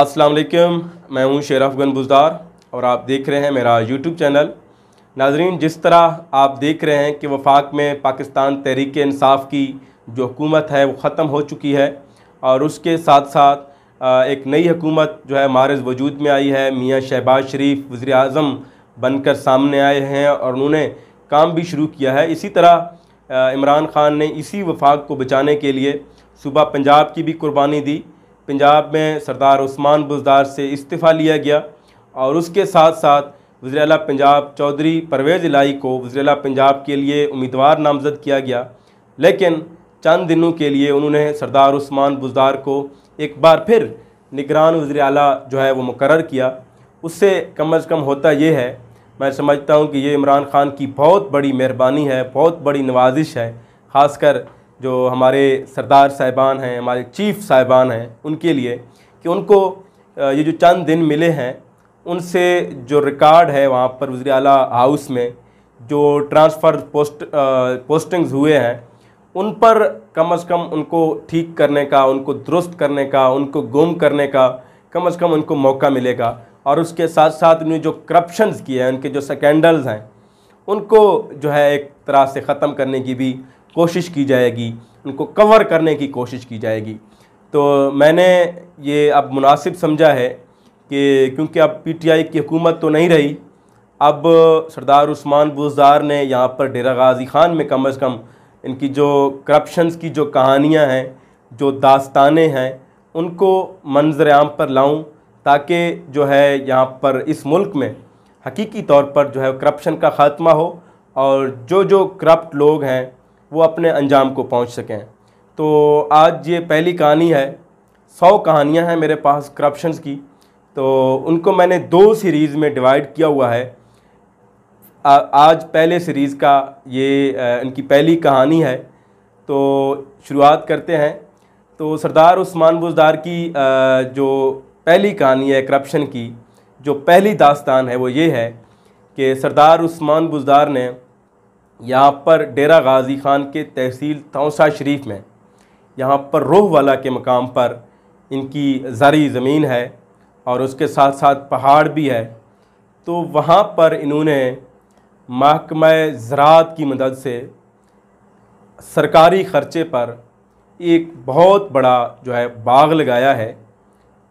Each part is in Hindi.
अस्सलाम वालेकुम मैं हूं शेर अफगन बुजदार और आप देख रहे हैं मेरा यूट्यूब चैनल नाजरीन जिस तरह आप देख रहे हैं कि वफाक में पाकिस्तान तहरीक इंसाफ की जो हुकूमत है वो ख़त्म हो चुकी है और उसके साथ साथ एक नई हुकूमत जो है मारज वजूद में आई है मियाँ शहबाज शरीफ वज़ी अजम बनकर सामने आए हैं और उन्होंने काम भी शुरू किया है इसी तरह इमरान ख़ान ने इसी वफाक को बचाने के लिए सूबा पंजाब की भी कुर्बानी दी पंजाब में सरदार उस्मान बुजदार से इस्तीफ़ा लिया गया और उसके साथ साथ अला पंजाब चौधरी परवेज़ इलाई को वज़ी पंजाब के लिए उम्मीदवार नामज़द किया गया लेकिन चंद दिनों के लिए उन्होंने सरदार उस्मान बुजदार को एक बार फिर निगरान वज़ी जो है वो मुकर किया उससे कम अज़ कम होता ये है मैं समझता हूँ कि ये इमरान ख़ान की बहुत बड़ी मेहरबानी है बहुत बड़ी नवाजिश है ख़ासकर जो हमारे सरदार साहिबान हैं हमारे चीफ साहिबान हैं उनके लिए कि उनको ये जो चंद दिन मिले हैं उनसे जो रिकॉर्ड है वहाँ पर वजी अला हाउस में जो ट्रांसफ़र पोस्ट पोस्टिंग्स हुए हैं उन पर कम अज़ कम उनको ठीक करने का उनको दुरुस्त करने का उनको गुम करने का कम अज़ कम उनको मौका मिलेगा और उसके साथ साथ उन्हें जो करप्शन किए हैं उनके जो स्कैंडल्स हैं उनको जो है एक तरह से ख़त्म करने की भी कोशिश की जाएगी उनको कवर करने की कोशिश की जाएगी तो मैंने ये अब मुनासिब समझा है कि क्योंकि अब पीटीआई की हुकूमत तो नहीं रही अब सरदार उस्मान बुजार ने यहाँ पर डेरा गाजी ख़ान में कम अज़ कम इनकी जो करप्शन की जो कहानियाँ हैं जो दास्तानें हैं उनको मंजर आम पर लाऊं ताकि जो है यहाँ पर इस मुल्क में हकीकी तौर पर जो है करप्शन का ख़ात्मा हो और जो जो करप्ट लोग हैं वो अपने अंजाम को पहुंच सकें तो आज ये पहली कहानी है सौ कहानियां हैं मेरे पास करप्शन की तो उनको मैंने दो सीरीज़ में डिवाइड किया हुआ है आ, आज पहले सीरीज़ का ये आ, इनकी पहली कहानी है तो शुरुआत करते हैं तो सरदार उस्मान बुजदार की आ, जो पहली कहानी है करप्शन की जो पहली दास्तान है वो ये है कि सरदार उस्मान बुजदार ने यहाँ पर डेरा गाजी खान के तहसील तौसा शरीफ में यहाँ पर रोह वाला के मकाम पर इनकी ज़री ज़मीन है और उसके साथ साथ पहाड़ भी है तो वहाँ पर इन्होंने महकमा ज़रात की मदद से सरकारी ख़र्चे पर एक बहुत बड़ा जो है बाग लगाया है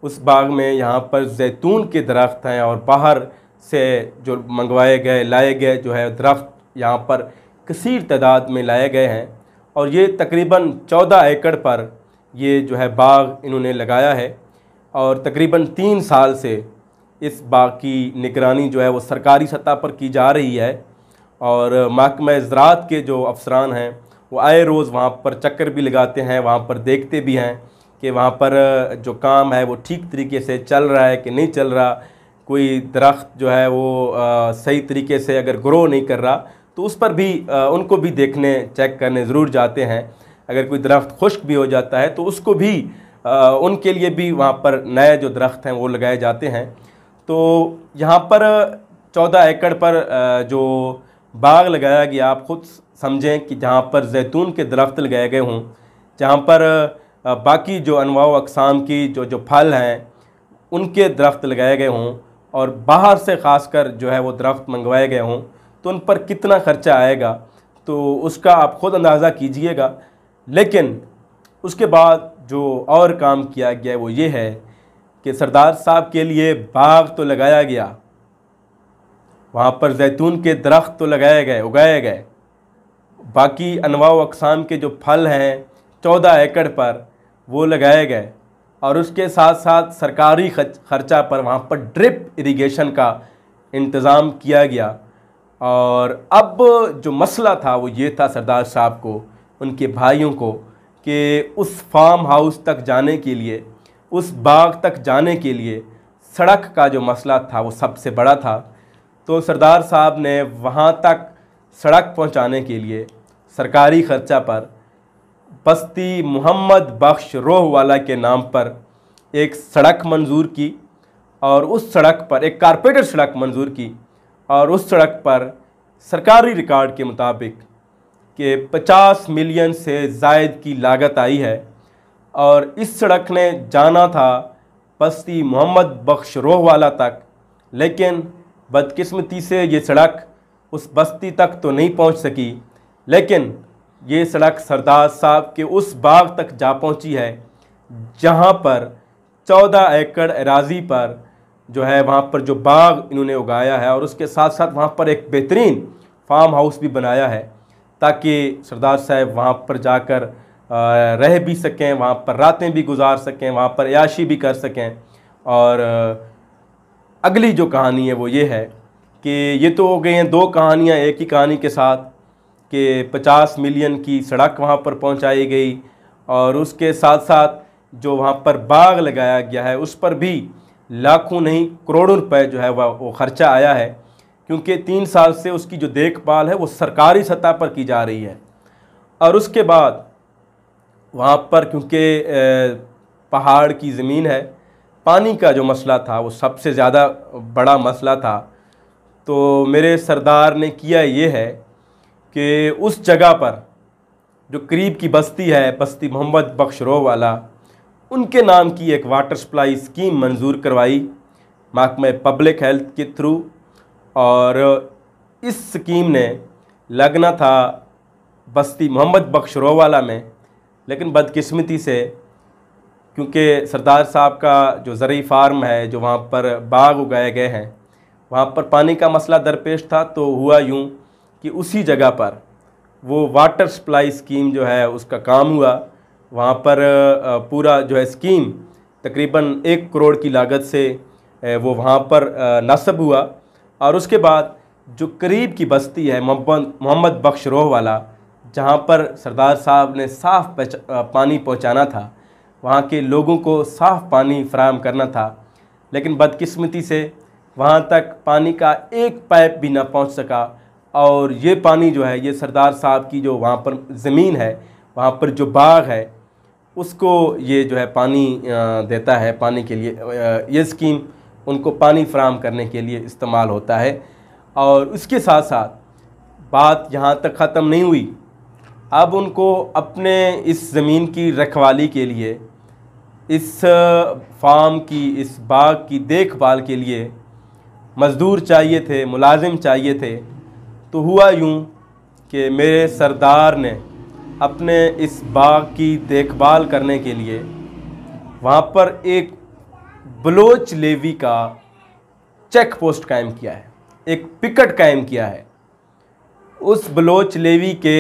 उस बाग में यहाँ पर जैतून के दरख्त हैं और बाहर से जो मंगवाए गए लाए गए जो है दरख्त यहाँ पर कसीर तादाद में लाए गए हैं और ये तकरीबन चौदह एकड़ पर ये जो है बाग इन्होंने लगाया है और तकरीबन तीन साल से इस बाग की निगरानी जो है वो सरकारी सतह पर की जा रही है और महकम ज़रात के जो अफसरान हैं वो आए रोज़ वहाँ पर चक्कर भी लगाते हैं वहाँ पर देखते भी हैं कि वहाँ पर जो काम है वो ठीक तरीके से चल रहा है कि नहीं चल रहा कोई दरख्त जो है वो आ, सही तरीके से अगर ग्रो नहीं कर रहा तो उस पर भी उनको भी देखने चेक करने ज़रूर जाते हैं अगर कोई दरख्त खुश्क भी हो जाता है तो उसको भी उनके लिए भी वहाँ पर नए जो दरख्त हैं वो लगाए जाते हैं तो यहाँ पर चौदह एकड़ पर जो बाग लगाया गया आप खुद समझें कि जहाँ पर जैतून के दरख्त लगाए गए हों जहाँ पर बाकी जो अनवा अकसाम की जो जो फल हैं उनके दरख्त लगाए गए हों और बाहर से ख़ास कर जो है वो दरख्त मंगवाए गए हों तो उन पर कितना खर्चा आएगा तो उसका आप ख़ुद अंदाज़ा कीजिएगा लेकिन उसके बाद जो और काम किया गया वो ये है कि सरदार साहब के लिए बाग तो लगाया गया वहाँ पर जैतून के दरख्त तो लगाए गए उगाए गए बाकी अनवा अकसाम के जो फल हैं चौदह एकड़ पर वो लगाए गए और उसके साथ साथ सरकारी खर्चा पर वहाँ पर ड्रिप इरिगेशन का इंतज़ाम किया गया और अब जो मसला था वो ये था सरदार साहब को उनके भाइयों को कि उस फार्म हाउस तक जाने के लिए उस बाग तक जाने के लिए सड़क का जो मसला था वो सबसे बड़ा था तो सरदार साहब ने वहाँ तक सड़क पहुँचाने के लिए सरकारी ख़र्चा पर बस्ती मोहम्मद बख्श रोह वाला के नाम पर एक सड़क मंजूर की और उस सड़क पर एक कारपेटर सड़क मंजूर की और उस सड़क पर सरकारी रिकॉर्ड के मुताबिक के 50 मिलियन से जायद की लागत आई है और इस सड़क ने जाना था बस्ती मोहम्मद बख्श वाला तक लेकिन बदकिस्मती से ये सड़क उस बस्ती तक तो नहीं पहुंच सकी लेकिन ये सड़क सरदार साहब के उस बाग तक जा पहुंची है जहां पर चौदह एकड़ एराजी पर जो है वहाँ पर जो बाग इन्होंने उगाया है और उसके साथ साथ वहाँ पर एक बेहतरीन फार्म हाउस भी बनाया है ताकि सरदार साहब वहाँ पर जाकर रह भी सकें वहाँ पर रातें भी गुजार सकें वहाँ पर याशी भी कर सकें और अगली जो कहानी है वो ये है कि ये तो हो गई हैं दो कहानियाँ एक ही कहानी के साथ कि 50 मिलियन की सड़क वहाँ पर पहुँचाई गई और उसके साथ साथ जो वहाँ पर बाग लगाया गया है उस पर भी लाखों नहीं करोड़ों रुपए जो है वह वो खर्चा आया है क्योंकि तीन साल से उसकी जो देखभाल है वो सरकारी सतह पर की जा रही है और उसके बाद वहाँ पर क्योंकि पहाड़ की ज़मीन है पानी का जो मसला था वो सबसे ज़्यादा बड़ा मसला था तो मेरे सरदार ने किया ये है कि उस जगह पर जो करीब की बस्ती है बस्ती मोहम्मद बख्शरो वाला उनके नाम की एक वाटर सप्लाई स्कीम मंजूर करवाई महकमे पब्लिक हेल्थ के थ्रू और इस स्कीम ने लगना था बस्ती मोहम्मद बख्श रोवाला में लेकिन बदकिस्मती से क्योंकि सरदार साहब का जो ज़रूरी फार्म है जो वहाँ पर बाग उगाए गए हैं वहाँ पर पानी का मसला दरपेश था तो हुआ यूँ कि उसी जगह पर वो वाटर सप्लाई स्कीम जो है उसका काम हुआ वहाँ पर पूरा जो है स्कीम तकरीबन एक करोड़ की लागत से वो वहाँ पर नस्ब हुआ और उसके बाद जो करीब की बस्ती है मोहम्मद मोहम्मद बख्श रोह वाला जहाँ पर सरदार साहब ने साफ़ पानी पहुँचाना था वहाँ के लोगों को साफ़ पानी फ्राहम करना था लेकिन बदकिस्मती से वहाँ तक पानी का एक पाइप भी ना पहुँच सका और ये पानी जो है ये सरदार साहब की जो वहाँ पर ज़मीन है वहाँ पर जो बाग है उसको ये जो है पानी देता है पानी के लिए ये स्कीम उनको पानी फ्राहम करने के लिए इस्तेमाल होता है और उसके साथ साथ बात यहाँ तक ख़त्म नहीं हुई अब उनको अपने इस ज़मीन की रखवाली के लिए इस फार्म की इस बाग की देखभाल के लिए मज़दूर चाहिए थे मुलाजिम चाहिए थे तो हुआ यूँ कि मेरे सरदार ने अपने इस बाग की देखभाल करने के लिए वहाँ पर एक बलोच लेवी का चेक पोस्ट कायम किया है एक पिकट कायम किया है उस बलोच लेवी के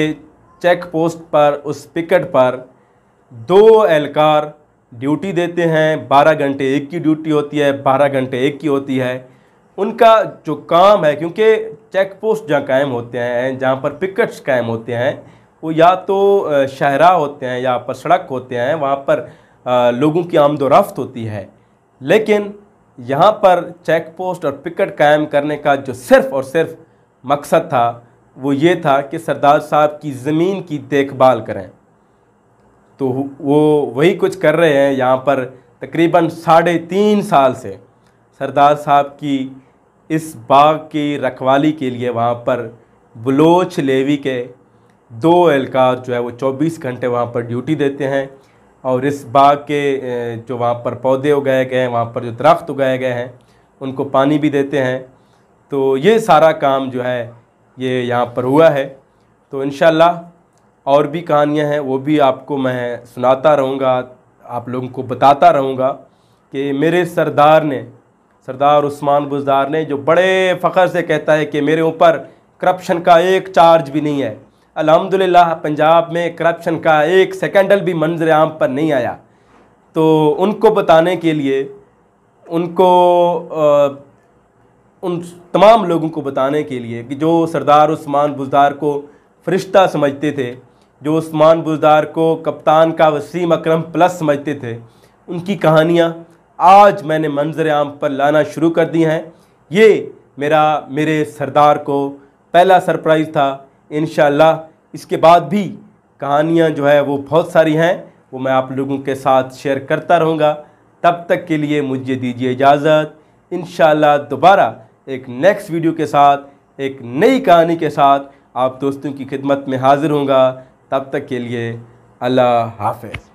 चेक पोस्ट पर उस पिकट पर दो एहलकार ड्यूटी देते हैं बारह घंटे एक की ड्यूटी होती है बारह घंटे एक की होती है उनका जो काम है क्योंकि चेक पोस्ट जहाँ कायम होते हैं जहाँ पर पिकट्स कायम होते हैं वो या तो शहरा होते हैं या पर सड़क होते हैं वहाँ पर लोगों की आमदोरफ़्त रफ्त होती है लेकिन यहाँ पर चेक पोस्ट और पिकट कायम करने का जो सिर्फ़ और सिर्फ मकसद था वो ये था कि सरदार साहब की ज़मीन की देखभाल करें तो वो वही कुछ कर रहे हैं यहाँ पर तकरीबन साढ़े तीन साल से सरदार साहब की इस बाग की रखवाली के लिए वहाँ पर बलोच लेवी के दो एहलकार जो है वो 24 घंटे वहाँ पर ड्यूटी देते हैं और इस बाग के जो वहाँ पर पौधे उगाए गए हैं वहाँ पर जो दरख्त उगाए गए हैं उनको पानी भी देते हैं तो ये सारा काम जो है ये यहाँ पर हुआ है तो इन और भी कहानियाँ हैं वो भी आपको मैं सुनाता रहूँगा आप लोगों को बताता रहूँगा कि मेरे सरदार ने सरदार उस्मान बुजदार ने जो बड़े फ़ख्र से कहता है कि मेरे ऊपर करप्शन का एक चार्ज भी नहीं है अलहमदिल्ला पंजाब में करप्शन का एक सेकेंडल भी मंजर आम पर नहीं आया तो उनको बताने के लिए उनको आ, उन तमाम लोगों को बताने के लिए कि जो सरदार उस्मान बुजदार को फरिश्ता समझते थे जो उस्मान बुजदार को कप्तान का वसीम अकरम प्लस समझते थे उनकी कहानियाँ आज मैंने मंजर आम पर लाना शुरू कर दी हैं ये मेरा मेरे सरदार को पहला सरप्राइज़ था इन इसके बाद भी कहानियाँ जो है वो बहुत सारी हैं वो मैं आप लोगों के साथ शेयर करता रहूँगा तब तक के लिए मुझे दीजिए इजाज़त इन दोबारा एक नेक्स्ट वीडियो के साथ एक नई कहानी के साथ आप दोस्तों की खिदमत में हाज़िर होंगे तब तक के लिए अल्लाह हाफिज़